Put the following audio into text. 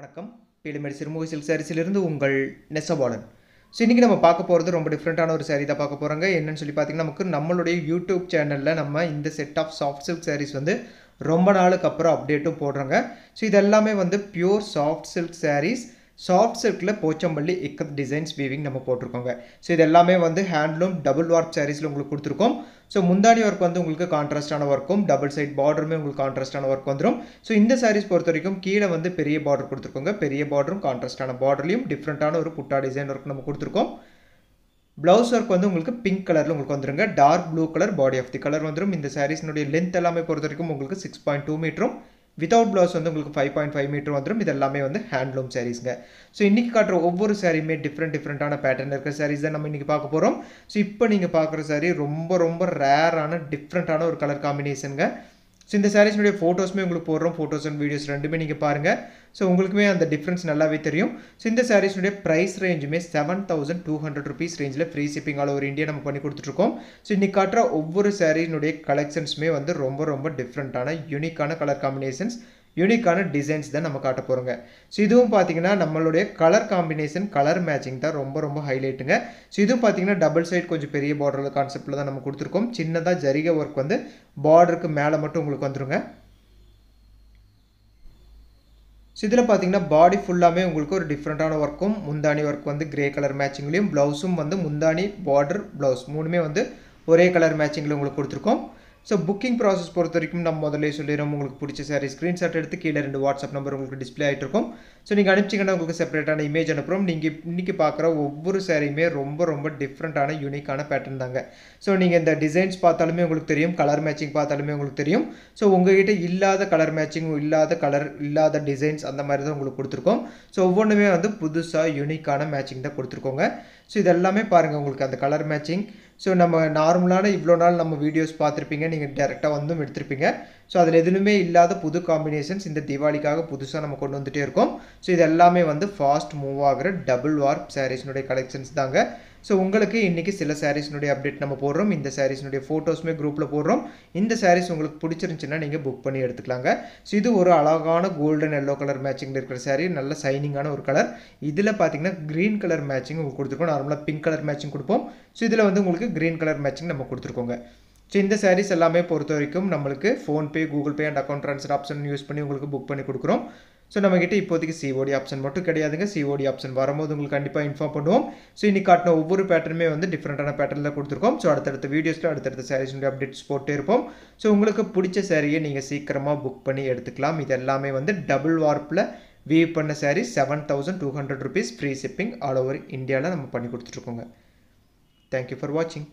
வணக்கம் பீலிமேடி சிறுமுகை சில்க் சாரீஸிலிருந்து உங்கள் நெசவாளன் ஸோ இன்றைக்கி நம்ம பார்க்க போகிறது ரொம்ப டிஃப்ரெண்ட்டான ஒரு சாரீ தான் பார்க்க போகிறாங்க என்னென்னு சொல்லி பார்த்தீங்கன்னா நமக்கு நம்மளுடைய யூடியூப் சேனலில் நம்ம இந்த set of soft silk sarees வந்து ரொம்ப நாளுக்கு அப்புறம் அப்டேட்டும் போடுறாங்க ஸோ இதெல்லாமே வந்து pure soft silk sarees soft சில்கில் போச்சம்பள்ளி இக்கத் டிசைன்ஸ் வீவிங் நம்ம போட்டிருக்கோங்க ஸோ இது எல்லாமே வந்து ஹேண்ட்லூம் டபுள் வார்ப் சாரீஸில் உங்களுக்கு கொடுத்துருக்கோம் ஸோ முந்தானி ஒர்க் வந்து உங்களுக்கு கான்ட்ராஸ்டான ஒர்க்கும் டபுள் சைட் பார்டருமே உங்களுக்கு கான்ட்ராஸ்டான ஒர்க் வந்துடும் ஸோ இந்த சாரீஸ் பொறுத்த வரைக்கும் கீழே வந்து பெரிய பார்டர் கொடுத்துருக்கோங்க பெரிய பார்டரும் கான்ட்ராஸ்டான பார்டர்லையும் டிஃப்ரெண்ட்டான ஒரு புட்டா டிசைன் ஒர்க் நம்ம கொடுத்துருக்கோம் ப்ளவுஸ் ஒர்க் வந்து உங்களுக்கு பிங்க் கலரில் உங்களுக்கு வந்துருங்க dark blue colour body of the colour வந்துடும் இந்த சாரீஸ்னுடைய லென்த் எல்லாமே பொறுத்த வரைக்கும் உங்களுக்கு சிக்ஸ் பாயிண்ட் டூ மீட்டரும் வித்தவுட் ப்ளவுஸ் வந்து உங்களுக்கு ஃபைவ் பாயிண்ட் ஃபைவ் மீட்டர் வந்துடும் இது எல்லாமே வந்து ஹேண்ட்லூம் சாரீஸ்ங்க ஸோ இன்றைக்கி காட்டுற ஒவ்வொரு சாரியுமே டிஃப்ரெண்ட் டிஃப்ரெண்ட்டான பேட்டர்ன் இருக்கிற சாரீஸ் தான் நம்ம இன்றைக்கி பார்க்க போகிறோம் ஸோ இப்போ நீங்கள் பார்க்குற சாரீ ரொம்ப ரொம்ப ரேரான டிஃப்ரெண்ட்டான ஒரு கலர் காம்பினேஷனுங்க ஸோ இந்த சாரீஸ்னுடைய ஃபோட்டோஸுமே உங்களுக்கு போடுறோம் ஃபோட்டோஸ் அண்ட் வீடியோஸ் ரெண்டுமே நீங்கள் பாருங்கள் ஸோ உங்களுக்குமே அந்த டிஃப்ரென்ஸ் நல்லாவே தெரியும் ஸோ இந்த சாரீஸ்னுடைய ப்ரைஸ் ரேஞ்சுமே seven thousand two hundred rupees ரேஞ்சில் free shipping all over India நம்ம பண்ணி கொடுத்துருக்கோம் ஸோ இன்னைக்கு காட்டுற ஒவ்வொரு சாரீனுடைய கலெக்ஷன்ஸுமே வந்து ரொம்ப ரொம்ப டிஃப்ரெண்ட்டான யூனிக்கான கலர் காம்பினேஷன்ஸ் யூனிக்கான டிசைன்ஸ் தான் நம்ம காட்ட போகிறோங்க ஸோ இதுவும் பார்த்தீங்கன்னா நம்மளுடைய கலர் காம்பினேஷன் கலர் மேட்சிங் தான் ரொம்ப ரொம்ப ஹைலைட்டுங்க ஸோ இதுவும் பார்த்தீங்கன்னா டபுள் சைட் கொஞ்சம் பெரிய பார்டரில் கான்செப்டில் தான் நம்ம கொடுத்துருக்கோம் சின்னதாக ஜரிக ஒர்க் வந்து பார்டருக்கு மேலே மட்டும் உங்களுக்கு வந்துருங்க ஸோ இதில் பார்த்தீங்கன்னா பாடி ஃபுல்லாகவே உங்களுக்கு ஒரு டிஃப்ரெண்ட்டான ஒர்க்கும் முந்தானி ஒர்க் வந்து கிரே கலர் மேட்சிங்லேயும் ப்ளவுஸும் வந்து முந்தானி பார்டர் ப்ளவுஸ் மூணுமே வந்து ஒரே கலர் மேட்சிங்கில் உங்களுக்கு கொடுத்துருக்கோம் ஸோ புக்கிங் ப்ராசஸ் பொறுத்த வரைக்கும் நம்ம முதல்ல சொல்லிடுறோம் உங்களுக்கு பிடிச்ச சாரி ஸ்க்ரீன்ஷாட் எடுத்து கீழே ரெண்டு வாட்ஸ்அப் நம்பர் உங்களுக்கு டிஸ்பிளே ஆகிட்டு இருக்கும் ஸோ நீங்கள் அனுப்பிச்சிங்கன்னா உங்களுக்கு செப்பரேட்டான இமேஜ் அனுப்புகிறோம் நீங்கள் இன்றைக்கி பார்க்குற ஒவ்வொரு சாரியுமே ரொம்ப ரொம்ப டிஃப்ரெண்ட்டான யூனிக்கான பேட்டர்ன் தாங்க ஸோ நீங்கள் இந்த டிசைன்ஸ் பார்த்தாலுமே உங்களுக்கு தெரியும் கலர் மேட்சிங் பார்த்தாலுமே உங்களுக்கு தெரியும் ஸோ உங்ககிட்ட இல்லாத கலர் மேட்சிங் இல்லாத கலர் இல்லாத டிசைன்ஸ் அந்த மாதிரி தான் உங்களுக்கு கொடுத்துருக்கோம் ஸோ ஒவ்வொன்றுமே வந்து புதுசாக யூனிக்கான மேட்சிங் தான் கொடுத்துருக்கோங்க ஸோ இதெல்லாமே பாருங்கள் உங்களுக்கு அந்த கலர் மேட்சிங் ஸோ நம்ம நார்மலான இவ்வளோ நாள் நம்ம வீடியோஸ் பார்த்துருப்பீங்க நீங்கள் டேரெக்டாக வந்தும் எடுத்திருப்பீங்க ஸோ அதில் எதுவுமே இல்லாத புது காம்பினேஷன்ஸ் இந்த தீபாவளிக்காக புதுசாக நம்ம கொண்டு வந்துகிட்டே இருக்கோம் ஸோ இது எல்லாமே வந்து ஃபாஸ்ட் மூவ் ஆகிற டபுள் வார்ப் சாரீஸ்னுடைய கலெக்ஷன்ஸ் தாங்க ஸோ உங்களுக்கு இன்றைக்கி சில சாரீஸ்னுடைய அப்டேட் நம்ம போடுறோம் இந்த சாரீஸ்னுடைய ஃபோட்டோஸுமே குரூப்பில் போடுறோம் இந்த சாரீஸ் உங்களுக்கு பிடிச்சிருந்துச்சுன்னா நீங்கள் புக் பண்ணி எடுத்துக்கலாங்க ஸோ இது ஒரு அழகான கோல்டன் எல்லோ கலர் மேட்சிங்கில் இருக்கிற சாரீ நல்ல சைனிங்கான ஒரு கலர் இதில் பார்த்தீங்கன்னா க்ரீன் கலர் மேட்சிங் உங்களுக்கு கொடுத்துருக்கோம் நார்மலாக பிங்க் கலர் மேட்சிங் கொடுப்போம் ஸோ இதில் வந்து உங்களுக்கு க்ரீன் கலர் மேட்சிங் நம்ம கொடுத்துருக்கோங்க ஸோ இந்த சாரீஸ் எல்லாமே பொறுத்த வரைக்கும் நம்மளுக்கு PhonePe Google Pay and account transfer option use பண்ணி உங்களுக்கு புக் பண்ணி கொடுக்குறோம் ஸோ நம்மக்கிட்ட இப்போதைக்கு சிஓடி ஆப்ஷன் மட்டும் கிடையாதுங்க சிஓடி ஆப்ஷன் வரும்போது உங்களுக்கு கண்டிப்பாக இன்ஃபார்ம் பண்ணுவோம் ஸோ இன்னைக்கு காட்டின ஒவ்வொரு பேட்டர்னுமே வந்து டிஃப்ரெண்ட்டான பேட்டர்னில் கொடுத்துருக்கோம் ஸோ அடுத்தடுத்த வீடியோஸில் அடுத்தடுத்த சாரீஸுடைய அப்டேட்ஸ் போட்டே இருப்போம் ஸோ உங்களுக்கு பிடிச்ச சேரீயை நீங்கள் சீக்கிரமாக புக் பண்ணி எடுத்துக்கலாம் இது எல்லாமே வந்து டபுள் வார்ப்பில் வீவ் பண்ண saree seven thousand two hundred rupees free shipping all over இந்தியாவில் நம்ம பண்ணி கொடுத்துட்ருக்கோங்க தேங்க்யூ ஃபார் வாட்சிங்